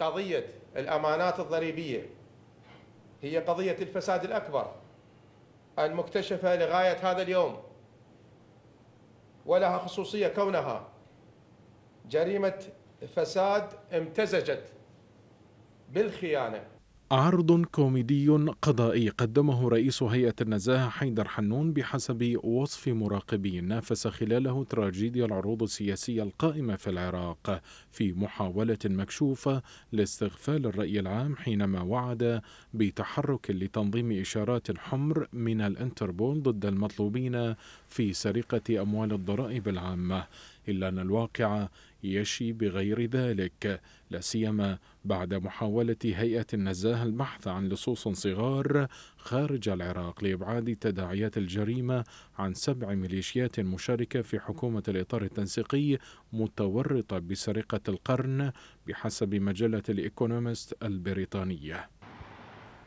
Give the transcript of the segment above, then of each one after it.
قضية الأمانات الضريبية هي قضية الفساد الأكبر المكتشفة لغاية هذا اليوم ولها خصوصية كونها جريمة فساد امتزجت بالخيانة عرض كوميدي قضائي قدمه رئيس هيئة النزاهة حيدر حنون بحسب وصف مراقبين نافس خلاله تراجيديا العروض السياسية القائمة في العراق في محاولة مكشوفة لاستغفال الرأي العام حينما وعد بتحرك لتنظيم إشارات حمر من الانتربول ضد المطلوبين في سرقة أموال الضرائب العامة إلا أن الواقع يشي بغير ذلك لا سيما بعد محاولة هيئة النزاهة البحث عن لصوص صغار خارج العراق لإبعاد تداعيات الجريمة عن سبع ميليشيات مشاركة في حكومة الإطار التنسيقي متورطة بسرقة القرن بحسب مجلة الإيكونومست البريطانية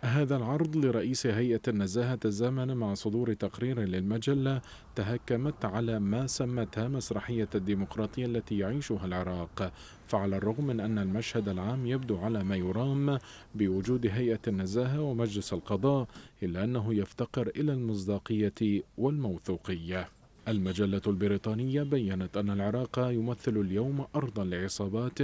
هذا العرض لرئيس هيئة النزاهة تزامن مع صدور تقرير للمجلة تهكمت على ما سمتها مسرحية الديمقراطية التي يعيشها العراق فعلى الرغم من أن المشهد العام يبدو على ما يرام بوجود هيئة النزاهة ومجلس القضاء إلا أنه يفتقر إلى المصداقية والموثوقية المجلة البريطانية بيّنت أن العراق يمثل اليوم أرضا لعصابات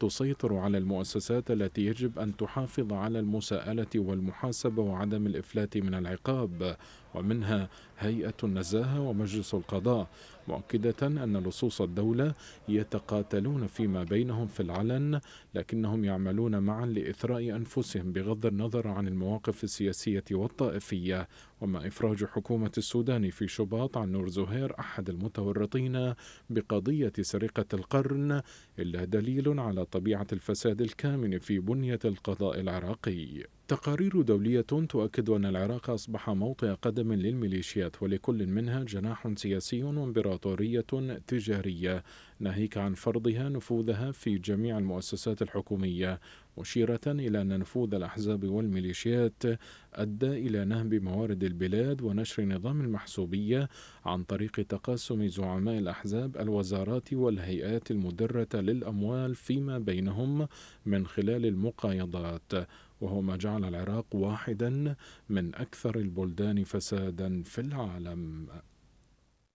تسيطر على المؤسسات التي يجب أن تحافظ على المساءلة والمحاسبة وعدم الإفلات من العقاب ومنها هيئة النزاهة ومجلس القضاء مؤكدة أن لصوص الدولة يتقاتلون فيما بينهم في العلن لكنهم يعملون معا لإثراء أنفسهم بغض النظر عن المواقف السياسية والطائفية وما إفراج حكومة السودان في شباط عن نور زهير أحد المتورطين بقضية سرقة القرن إلا دليل على طبيعة الفساد الكامن في بنية القضاء العراقي تقارير دولية تؤكد أن العراق أصبح موطئ قدم للميليشيات ولكل منها جناح سياسي وإمبراطورية تجارية ناهيك عن فرضها نفوذها في جميع المؤسسات الحكومية مشيرة إلى أن نفوذ الأحزاب والميليشيات أدى إلى نهب موارد البلاد ونشر نظام المحسوبية عن طريق تقاسم زعماء الأحزاب الوزارات والهيئات المدرة للأموال فيما بينهم من خلال المقايضات وهو ما جعل العراق واحدا من أكثر البلدان فسادا في العالم